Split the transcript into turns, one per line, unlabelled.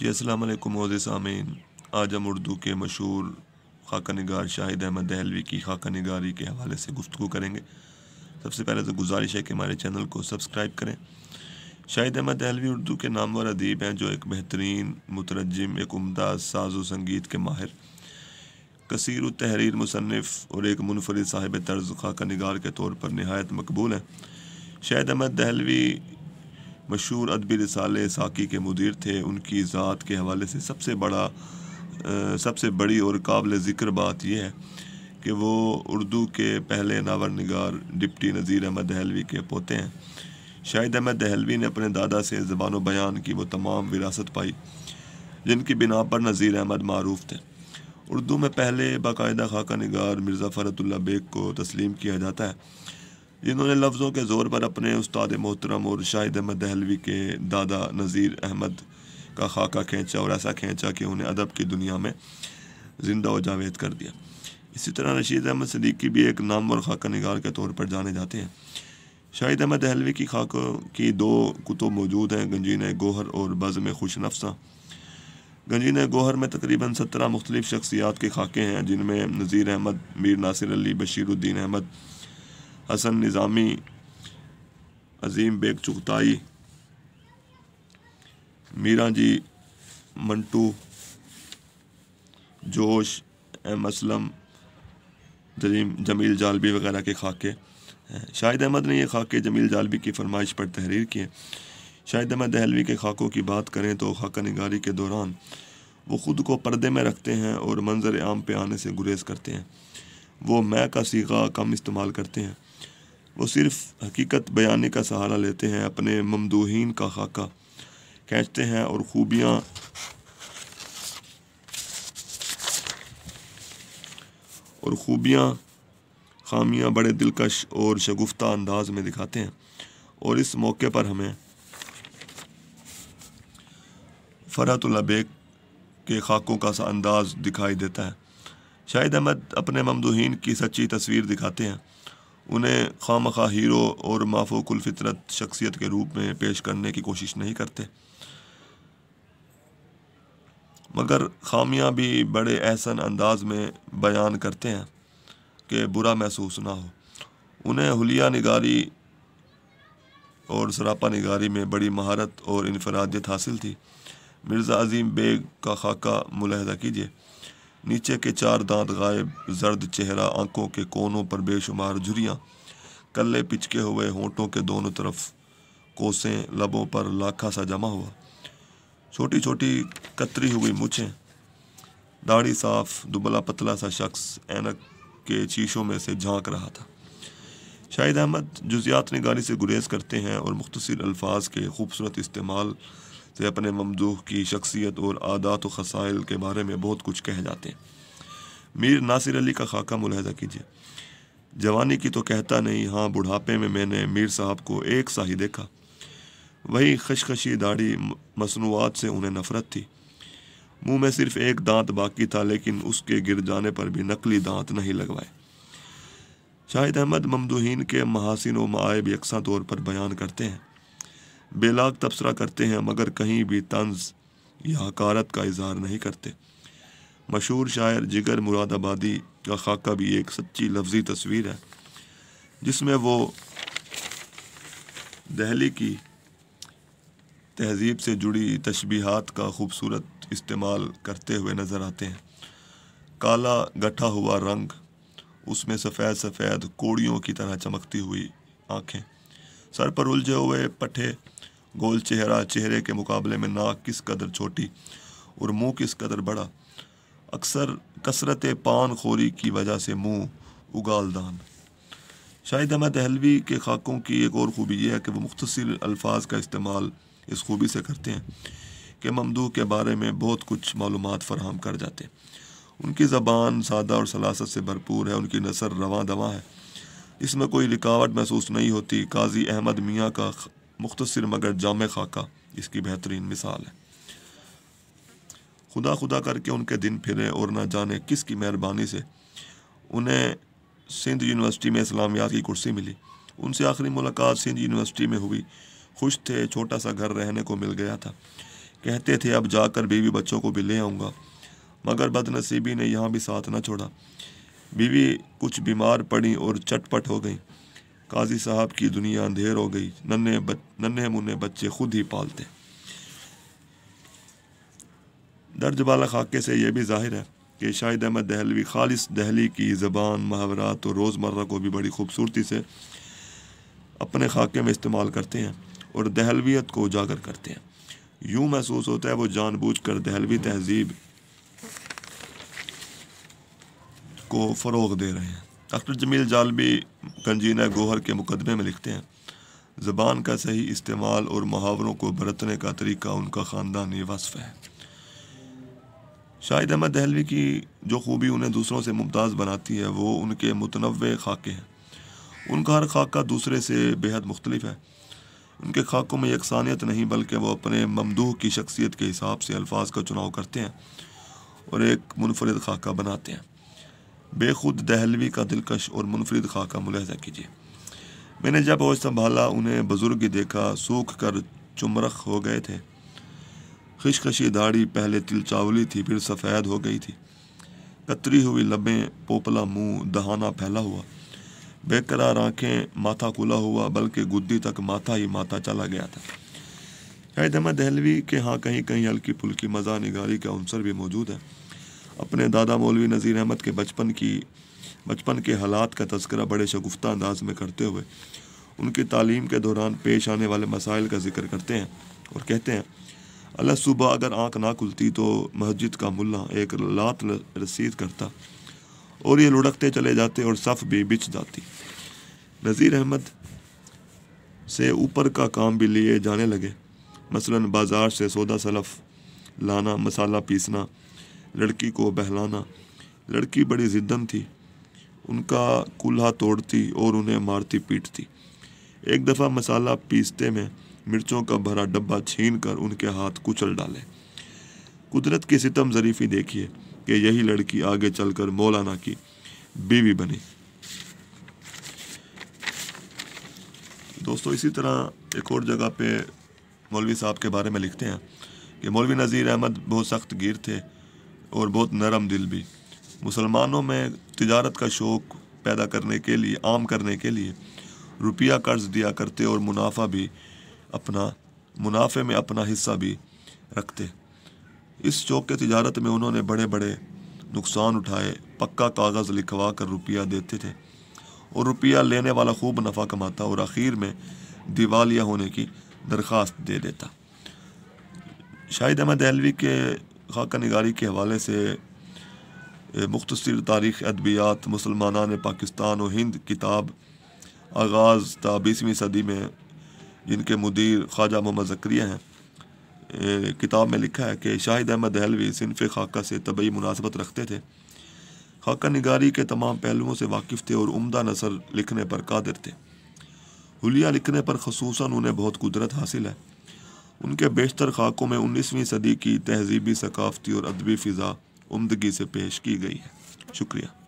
जी असलकुम सामीन आज हम उर्दू के मशहूर खाका नगार शाहिद अहमद दहलवी की खाका नगारी के हवाले से गुफ्तु करेंगे सबसे पहले तो गुजारिश है कि हमारे चैनल को सब्सक्राइब करें शाहिद अहमद दहलवी उर्दू के नामवर अदीब हैं जो एक बेहतरीन मुतरजम एक उमदा साजो संगीत के माहिर कसर तहरीर मुसनफ़ और एक मुनफरद साहिब तर्ज खाका नगार के तौर पर नहायत मकबूल हैं शाहिद अहमद दहलवी मशहूर अदबी रसाले साकी के मुदीर थे उनकी ज़ात के हवाले से सबसे बड़ा सबसे बड़ी और काबिल ज़िक्र बात यह है कि वो उर्दू के पहले नावर नगार डिप्टी नज़ीर अहमद दहलवी के पोते हैं शाहिद अहमद दहलवी ने अपने दादा से ज़बान बयान की वो तमाम विरासत पाई जिनकी बिना पर नज़ीर अहमद मरूफ थे उर्दू में पहले बाकायदा खाका नगार मिर्ज़ा फ़रतुल्ला बेग को तस्लीम किया जाता है इन्होंने लफ्ज़ों के ज़ोर पर अपने उस्ताद मोहतरम और शाहिद अहमद दहलवी के दादा नज़ीर अहमद का खाका खींचा और ऐसा खींचा कि उन्हें अदब की दुनिया में ज़िंदा व जावेद कर दिया इसी तरह रशीद अहमद सदीकी भी एक नाम और खाका नगार के तौर पर जाने जाते हैं शाहिद अहमद दहलवी की खाकों की दो कुतुब मौजूद हैं गंजीन गोहर और बज़म खुश नफसा गंजीन गोहर में तकरीबन सत्रह मुख्तलिफ शख्सियात के खाके हैं जिनमें नज़ीर अहमद मीर नासिर अली बशीरुद्दीन अहमद हसन निज़ामी अजीम बेग चुगताई मीरा जी मंटू जोश एम असलम जरीम जमील जालबी वगैरह के खाके शाहिद अहमद ने ये खाके जमील जालबी की फरमाइश पर तहरीर किए शाहिद अहमद दहलवी के खाकों की बात करें तो खाका निगारी के दौरान वो ख़ुद को पर्दे में रखते हैं और मंजर आम पे आने से गुरेज करते हैं वो मैं का सीखा कम इस्तेमाल करते हैं वो सिर्फ हकीकत बयानी का सहारा लेते हैं अपने ममदोहन का खाका खींचते हैं और खूबियाँ और खूबियाँ खामियाँ बड़े दिलकश और शगुफ्ता अंदाज में दिखाते हैं और इस मौके पर हमें फ़रतुल्ला बेग के खाकों का सा अंदाज दिखाई देता है शाहिद अहमद अपने ममदोहन की सच्ची तस्वीर दिखाते हैं उन्हें खाम खा हीरो और माफोकुलफ़ितरत शख्सियत के रूप में पेश करने की कोशिश नहीं करते मगर खामियां भी बड़े एहसन अंदाज में बयान करते हैं कि बुरा महसूस ना हो उन्हें हलिया निगारी और सरापा निगारी में बड़ी महारत और इनफरादियत हासिल थी मिर्ज़ा अजीम बेग का खाका मुलहदा कीजिए नीचे के चार दांत गायब जर्द चेहरा आंखों के कोनों पर बेशुमार झुरियाँ कल्ले पिचके हुए होंठों के दोनों तरफ कोसें लबों पर लाखा सा जमा हुआ छोटी छोटी कतरी हुई मुछें दाढ़ी साफ दुबला पतला सा शख्स एनक के चीशों में से झांक रहा था शाहिद अहमद जुजियात निगारी से गुरेज करते हैं और मुख्तर अल्फाज के खूबसूरत इस्तेमाल से तो अपने ममदूह की शख्सियत और आदात व खसाइल के बारे में बहुत कुछ कह जाते हैं मीर नासिर अली का खाका मुलाहजा कीजिए जवानी की तो कहता नहीं हाँ बुढ़ापे में मैंने मीर साहब को एक सा ही देखा वही खशखशी दाढ़ी मसनूआत से उन्हें नफरत थी मुंह में सिर्फ एक दांत बाकी था लेकिन उसके गिर जाने पर भी नकली दांत नहीं लगवाए शाहिद अहमद ममदूहन के महासिन व मायब यकसा तौर पर बयान करते हैं बेलाग तबसरा करते हैं मगर कहीं भी तंज या हकारत का इजहार नहीं करते मशहूर शायर जिगर मुरादाबादी का खाका भी एक सच्ची लफ्ज़ी तस्वीर है जिसमें वो दहली की तहजीब से जुड़ी तशबीहात का खूबसूरत इस्तेमाल करते हुए नज़र आते हैं काला गठा हुआ रंग उसमें सफ़ेद सफ़ेद कोड़ियों की तरह चमकती हुई आँखें सर पर उलझे हुए पठे गोल चेहरा चेहरे के मुकाबले में नाक किस कदर छोटी और मुंह किस कदर बड़ा अक्सर कसरत पान खोरी की वजह से मुंह उगालदान शाहिद अहमद दहलवी के खाकों की एक और खूबी यह है कि वो मुख्तर अल्फाज का इस्तेमाल इस खूबी से करते हैं कि ममदू के बारे में बहुत कुछ मालूम फराहम कर जाते हैं उनकी ज़बान सादा और सलासत से भरपूर है उनकी नसर रवा दवा है इसमें कोई लिकावट महसूस नहीं होती काजी अहमद मियाँ का मुख्तर मगर जाम खाका इसकी बेहतरीन मिसाल है खुदा खुदा करके उनके दिन फिरे और ना जाने किस की मेहरबानी से उन्हें सिंध यूनिवर्सिटी में इस्लामियात की कुर्सी मिली उनसे आखिरी मुलाकात सिंध यूनिवर्सिटी में हुई खुश थे छोटा सा घर रहने को मिल गया था कहते थे अब जाकर बीवी बच्चों को भी ले आऊँगा मगर बदनसीबी ने यहाँ भी साथ न छोड़ा बीवी कुछ बीमार पड़ी और चटपट हो गई काजी साहब की दुनिया अंधेर हो गई नन्हे नन्हे मुन्ने बच्चे खुद ही पालते दर्ज बाला खाके से यह भी जाहिर है कि शाहिद अहमद दहलवी खालिस दहली की ज़बान महावरात और रोज़मर्रा को भी बड़ी खूबसूरती से अपने खाके में इस्तेमाल करते हैं और दहलवियत को उजागर करते हैं यूँ महसूस होता है वो जानबूझ कर दहलवी तहजीब को फ़रोग दे रहे हैं डॉक्टर जमील जालवी कंजीना गोहर के मुकदमे में लिखते हैं ज़बान का सही इस्तेमाल और मुहावरों को बरतने का तरीका उनका ख़ानदानी वसफ़ है शाहिद अहमद दहलवी की जो खूबी उन्हें दूसरों से मुमताज़ बनाती है वो उनके मुतनव खाके हैं उनका हर खाका दूसरे से बेहद मुख्तलिफ है उनके खाकों में यकसानियत नहीं बल्कि वो अपने ममदूह की शख्सियत के हिसाब से अल्फाज का चुनाव करते हैं और एक मुनफरद खाका बनाते हैं बेखुद दहलवी का दिलकश और मुनफरद खा का मुलहजा कीजिए मैंने जब होश संभाला उन्हें बुज़ुर्ग देखा सूख कर चुमरख हो गए थे खिशखशी दाढ़ी पहले तिलचावली थी फिर सफ़ेद हो गई थी कतरी हुई लबें पोपला मुंह दहाना फैला हुआ बेकरार आंखें माथा खुला हुआ बल्कि गुद्दी तक माथा ही माथा चला गया था शायद अहमद दहलवी के हाँ कहीं कहीं हल्की फुल्की मज़ा निगारी का अनसर भी मौजूद है अपने दादा मौलवी नज़ीर अहमद के बचपन की बचपन के हालात का तस्करा बड़े शगुफ्त अंदाज में करते हुए उनकी तालीम के दौरान पेश आने वाले मसाइल का जिक्र करते हैं और कहते हैं अला सुबह अगर आँख ना खुलती तो मस्जिद का मुला एक लात रसीद करता और ये लुढ़कते चले जाते और सफ़ भी बिछ जाती नज़ीर अहमद से ऊपर का काम भी लिए जाने लगे मसलन बाज़ार से सौदा सलफ लाना मसाला पीसना लड़की को बहलाना लड़की बड़ी ज़िद्दन थी उनका कूल्हा तोड़ती और उन्हें मारती पीटती एक दफ़ा मसाला पीसते में मिर्चों का भरा डब्बा छीन कर उनके हाथ कुचल डाले कुदरत की सितम ज़रीफ़ी देखिए कि यही लड़की आगे चलकर मौलाना की बीवी बनी दोस्तों इसी तरह एक और जगह पे मौलवी साहब के बारे में लिखते हैं कि मौलवी नज़ीर अहमद बहुत सख्त गिर थे और बहुत नरम दिल भी मुसलमानों में तजारत का शौक़ पैदा करने के लिए आम करने के लिए रुपया कर्ज दिया करते और मुनाफा भी अपना मुनाफे में अपना हिस्सा भी रखते इस शौक के तजारत में उन्होंने बड़े बड़े नुकसान उठाए पक्का कागज़ लिखवा कर रुपया देते थे और रुपया लेने वाला खूब नफ़ा कमाता और आखिर में दिवालिया होने की दरख्वास्त दे देता शाहिद अहमद एलवी के खाका नगारी के हवाले से मुख्तर तारीख़ अदबियात मुसलमाना पाकिस्तान और हिंद किताब आगाज़ था बीसवीं सदी में जिनके मुदीर ख्वाजा मोहम्मद जक्रिया हैं किताब में लिखा है कि शाहिद अहमद दहलवी सिनफ खाका से तबई मुनासबत रखते थे खाका नगारी के तमाम पहलुओं से वाकिफ़ थे और उमदा नसर लिखने पर कादिर थे हुलिया लिखने पर खसूस उन्हें बहुत कुदरत हासिल है उनके बेशतर खाकों में उन्नीसवीं सदी की तहजीबी सकाफ़ती और अदबी फ़िज़ा उमदगी से पेश की गई है शुक्रिया